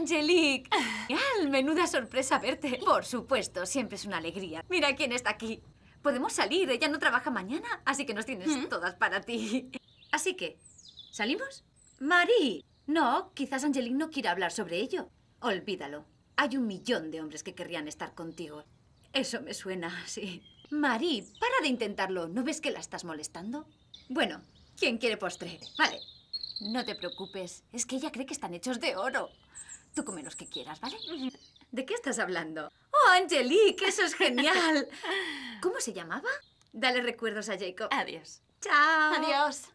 Angelique! ¡Al menuda sorpresa verte! Por supuesto, siempre es una alegría. Mira quién está aquí. Podemos salir, ella no trabaja mañana, así que nos tienes ¿Mm? todas para ti. Así que, ¿salimos? ¡Marie! No, quizás Angelique no quiera hablar sobre ello. Olvídalo. Hay un millón de hombres que querrían estar contigo. Eso me suena, sí. Marie, para de intentarlo. ¿No ves que la estás molestando? Bueno, ¿quién quiere postre? Vale. No te preocupes, es que ella cree que están hechos de oro. Tú come los que quieras, ¿vale? ¿De qué estás hablando? ¡Oh, Angelique! ¡Eso es genial! ¿Cómo se llamaba? Dale recuerdos a Jacob. Adiós. Chao. Adiós.